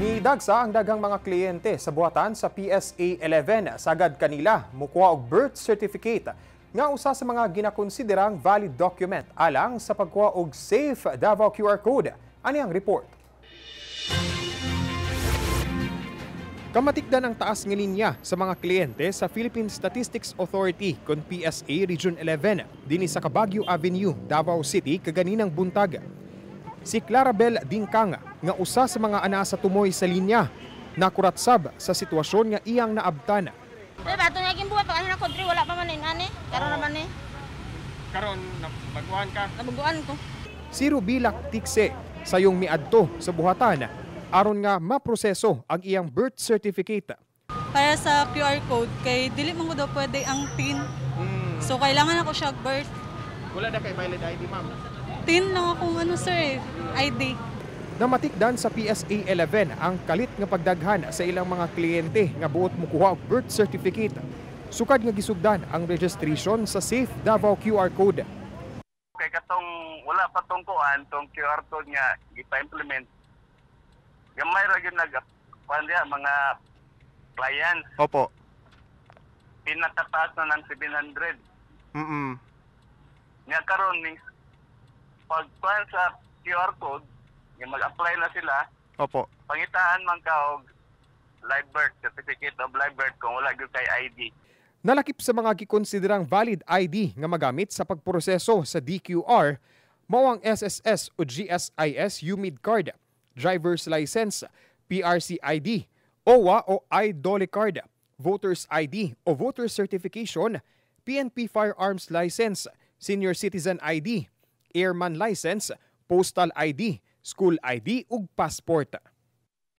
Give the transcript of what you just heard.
Nidagsa ang daghang mga kliyente sa buhatan sa PSA 11 sagad kanila mukuha og birth certificate nga usa sa mga ginakonsiderang valid document alang sa pagkuha og safe Davao QR code ani ang report. Kamatikdan ang taas ng linya sa mga kliyente sa Philippine Statistics Authority kon PSA Region 11 dinhi sa Cabagyo Avenue, Davao City kaganinang buntag si Clarabel Dingkang nga usa sa mga ana sa tumoy sa linya nakurat nakuratsab sa sitwasyon nga iyang naabtan. Pre, bato na king buwa pag ano na country wala pa man eh, ani, karon naman ni. Karon nabaguan ka. Nabaguan ko. Si Rubilak Tikse sayong miadto sa buhatan aron nga maproseso ang iyang birth certificate. Para sa QR code kay dili man ko daw pwede ang PIN. Mm. So kailangan ako siya birth. Wala na kay valid ID, ma'am tin na akong ano sir eh, ID. Namatikdan sa PSA 11 ang kalit nga pagdaghan sa ilang mga kliyente nga buot mukuha og birth certificate. Sukad nga gisugdan ang registration sa Safe Davao QR code. Kay katong wala pa tong kuan tong QR code nga gipa-implement. Gamay ra gyud nag pandya mga client. Opo. Pinatataas na ng 700. Mm. -mm. Nga karon ni pag-file sa QR code, yung mag-apply na sila, Opo. pangitaan man kaog live birth, certificate of live birth kung wala gyud kay ID. Nalakip sa mga gikonsiderang valid ID nga magamit sa pagproseso sa DQR mao ang SSS o GSIS UMID card, driver's license, PRC ID, OWA o IDOLE card, voter's ID o voter's certification, PNP firearms license, senior citizen ID, airman license, postal ID, school ID ug passport.